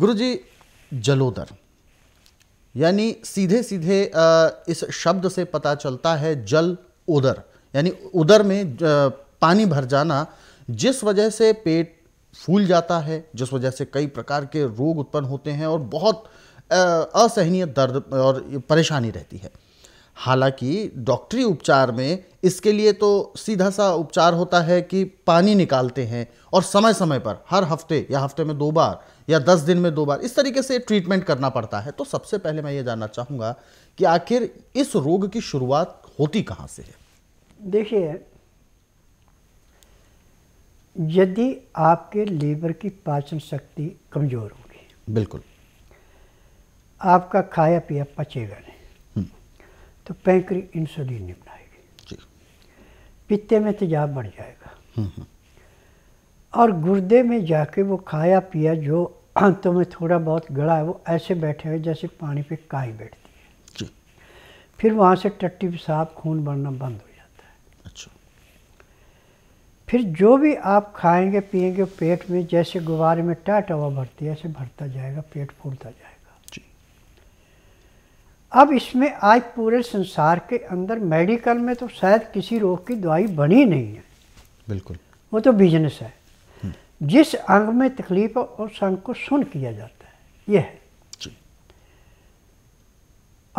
गुरु जी जलोदर यानी सीधे सीधे इस शब्द से पता चलता है जल उदर यानी उदर में पानी भर जाना जिस वजह से पेट फूल जाता है जिस वजह से कई प्रकार के रोग उत्पन्न होते हैं और बहुत असहनीय दर्द और परेशानी रहती है हालांकि डॉक्टरी उपचार में इसके लिए तो सीधा सा उपचार होता है कि पानी निकालते हैं और समय समय पर हर हफ्ते या हफ्ते में दो बार या दस दिन में दो बार इस तरीके से ट्रीटमेंट करना पड़ता है तो सबसे पहले मैं ये जानना चाहूँगा कि आखिर इस रोग की शुरुआत होती कहाँ से है देखिए यदि आपके लीवर की पाचन शक्ति कमज़ोर होगी बिल्कुल आपका खाया पिया पचेगा नहीं तो पैंक्री इंसुलिन नहीं बनाएगी पित्ते में तेजाब बढ़ जाएगा हम्म, हम्म। और गुर्दे में जाके वो खाया पिया जो अंतों में थोड़ा बहुत गड़ा है वो ऐसे बैठे हुए जैसे पानी पे काई बैठती है फिर वहाँ से टट्टी पेशाब खून बढ़ना बंद हो जाता है अच्छा फिर जो भी आप खाएंगे पिएंगे पेट में जैसे गुब्बारे में टाटा हवा भरती है ऐसे भरता जाएगा पेट फूलता जाएगा अब इसमें आज पूरे संसार के अंदर मेडिकल में तो शायद किसी रोग की दवाई बनी नहीं है बिल्कुल वो तो बिजनेस है हम्म। जिस अंग में तकलीफ है उस अंग को सुन किया जाता है यह है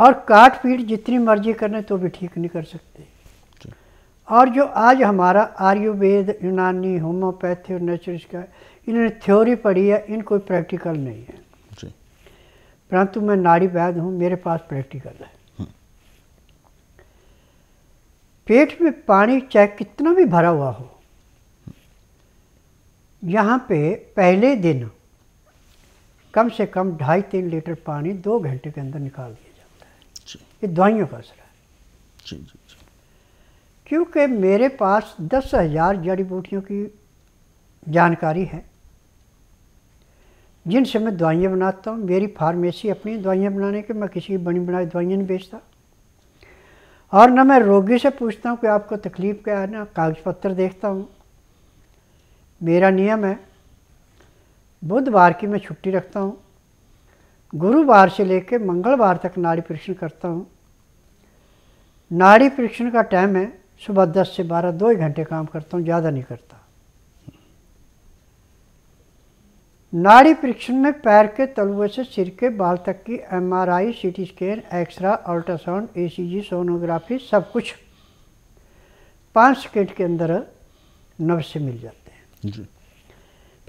और काट पीट जितनी मर्जी करने तो भी ठीक नहीं कर सकते और जो आज हमारा आयुर्वेद यूनानी होम्योपैथी और नेचुरिस्ट का इन्होंने थ्योरी पढ़ी है इनको प्रैक्टिकल नहीं है परंतु मैं नारी वैद हूँ मेरे पास प्रैक्टिकल है हम्म। पेट में पानी चाहे कितना भी भरा हुआ हो यहाँ पे पहले दिन कम से कम ढाई तीन लीटर पानी दो घंटे के अंदर निकाल दिया जाता है ये दवाइयों का असर है क्योंकि मेरे पास दस हज़ार जड़ी बूटियों की जानकारी है जिनसे मैं दवाइयाँ बनाता हूँ मेरी फार्मेसी अपनी दवाइयाँ बनाने के मैं किसी की बनी बनाई दवाइयाँ नहीं बेचता और ना मैं रोगी से पूछता हूँ कि आपको तकलीफ़ क्या है ना कागज़ पत्र देखता हूँ मेरा नियम है बुधवार की मैं छुट्टी रखता हूँ गुरुवार से लेकर मंगलवार तक नाड़ी परीक्षण करता हूँ नाड़ी परीक्षण का टाइम है सुबह दस से बारह दो ही घंटे काम करता हूँ ज़्यादा नहीं करता नाड़ी परीक्षण में पैर के तलुए से सिर के बाल तक की MRI, CT scan x-ray ultrasound जी सोनोग्राफी सब कुछ पाँच सेकेंड के अंदर नव से मिल जाते हैं जी।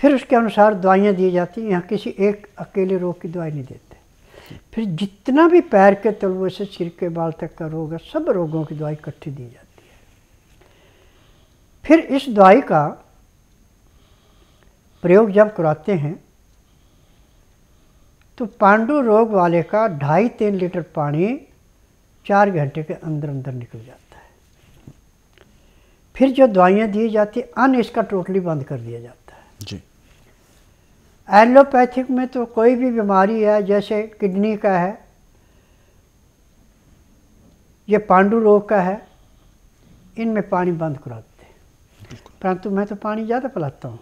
फिर उसके अनुसार दवाइयाँ दी जाती हैं यहाँ किसी एक अकेले रोग की दवाई नहीं देते फिर जितना भी पैर के तलुए से सिर के बाल तक का रोग है सब रोगों की दवाई इकट्ठी दी जाती है फिर इस दवाई का प्रयोग जब कराते हैं तो पांडु रोग वाले का ढाई तीन लीटर पानी चार घंटे के अंदर अंदर निकल जाता है फिर जो दवाइयाँ दी जाती अन इसका टोटली बंद कर दिया जाता है जी एलोपैथिक में तो कोई भी बीमारी है जैसे किडनी का है ये पांडु रोग का है इनमें पानी बंद कराते हैं परंतु मैं तो पानी ज़्यादा पिलाता हूँ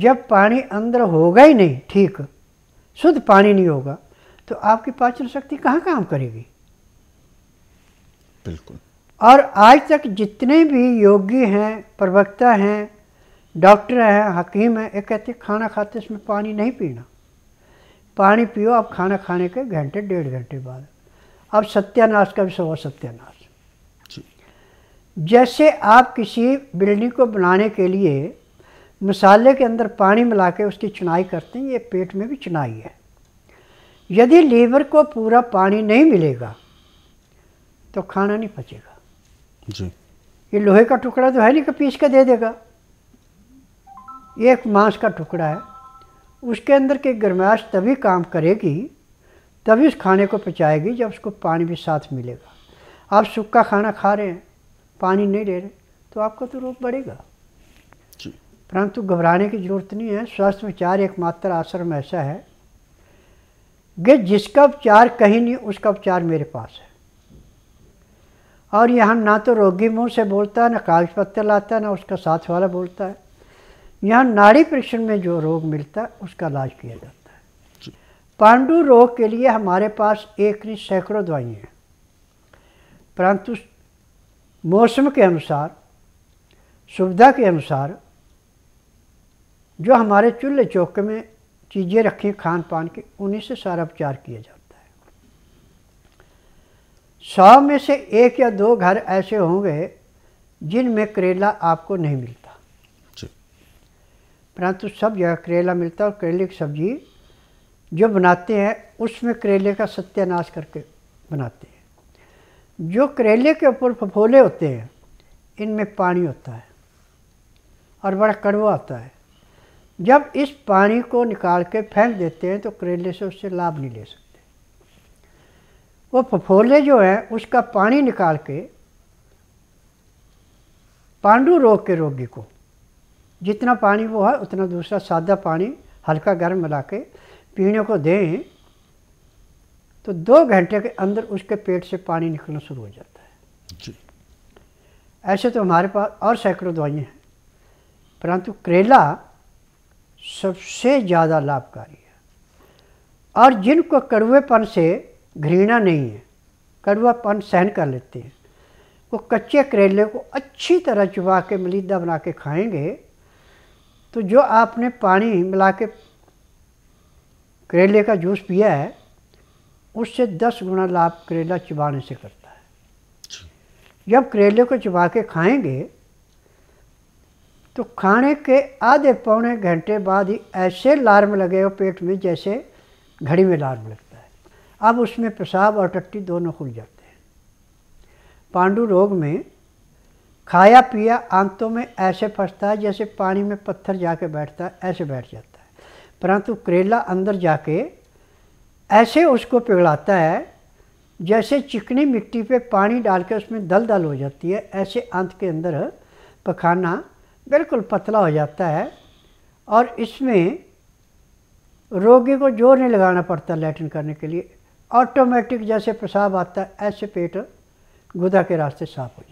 जब पानी अंदर होगा ही नहीं ठीक शुद्ध पानी नहीं होगा तो आपकी पाचन शक्ति कहाँ काम करेगी बिल्कुल और आज तक जितने भी योगी हैं प्रवक्ता हैं डॉक्टर हैं हकीम हैं ये कहते खाना खाते इसमें पानी नहीं पीना पानी पियो आप खाना खाने के घंटे डेढ़ घंटे बाद अब सत्यानाश का भी सवा सत्यानाश जैसे आप किसी बिल्डिंग को बनाने के लिए मसाले के अंदर पानी मिला के उसकी चुनाई करते हैं ये पेट में भी चुनाई है यदि लीवर को पूरा पानी नहीं मिलेगा तो खाना नहीं पचेगा जी ये लोहे का टुकड़ा तो है नहीं कि पीस के दे देगा ये एक मांस का टुकड़ा है उसके अंदर की गर्माश तभी काम करेगी तभी उस खाने को पचाएगी जब उसको पानी भी साथ मिलेगा आप सूखा खाना खा रहे हैं पानी नहीं ले रहे तो आपका तो रोग बढ़ेगा परंतु घबराने की जरूरत नहीं है स्वास्थ्य विचार एकमात्र आश्रम ऐसा है कि जिसका उपचार कहीं नहीं उसका उपचार मेरे पास है और यहाँ ना तो रोगी मुंह से बोलता है ना कागज पत्तर लाता है ना उसका साथ वाला बोलता है यहाँ नाड़ी परीक्षण में जो रोग मिलता है उसका इलाज किया जाता है पांडु रोग के लिए हमारे पास एक नहीं सैकड़ों दवाइयाँ हैं परंतु मौसम के अनुसार सुविधा के अनुसार जो हमारे चूल्हे चौके में चीज़ें रखी खान पान की उन्हीं से सारा उपचार किया जाता है सौ में से एक या दो घर ऐसे होंगे जिनमें करेला आपको नहीं मिलता परंतु सब जगह करेला मिलता है और करेले की सब्जी जो बनाते हैं उसमें करेले का सत्यानाश करके बनाते हैं जो करेले के ऊपर फफोले होते हैं इनमें पानी होता है और बड़ा कड़वा होता है जब इस पानी को निकाल के फेंक देते हैं तो करेले से उससे लाभ नहीं ले सकते वो फफोले जो हैं उसका पानी निकाल के पांडु रोग के रोगी को जितना पानी वो है उतना दूसरा सादा पानी हल्का गर्म मिला के पीने को दें तो दो घंटे के अंदर उसके पेट से पानी निकलना शुरू हो जाता है जी। ऐसे तो हमारे पास और सैकड़ों दवाइयाँ हैं परंतु करेला सबसे ज़्यादा लाभकारी है और जिनको कड़वेपन से घृणा नहीं है कड़वापन सहन कर लेते हैं वो कच्चे करेले को अच्छी तरह चुबा के मलिदा बना के खाएंगे तो जो आपने पानी मिला के करेले का जूस पिया है उससे दस गुना लाभ करेला चुबाने से करता है अच्छा। जब करेले को चुबा के खाएंगे तो खाने के आधे पौने घंटे बाद ही ऐसे लार्म लगे हो पेट में जैसे घड़ी में लार्म लगता है अब उसमें पेशाब और टट्टी दोनों खुल जाते हैं पांडु रोग में खाया पिया आंतों में ऐसे फंसता है जैसे पानी में पत्थर जाके बैठता है ऐसे बैठ जाता है परंतु करेला अंदर जाके ऐसे उसको पिघलाता है जैसे चिकनी मिट्टी पे पानी डाल के उसमें दल दल हो जाती है ऐसे अंत के अंदर पखाना बिल्कुल पतला हो जाता है और इसमें रोगी को जोर नहीं लगाना पड़ता लेटिन करने के लिए ऑटोमेटिक जैसे पेशाब आता है ऐसे पेट गुदा के रास्ते साफ हो जाता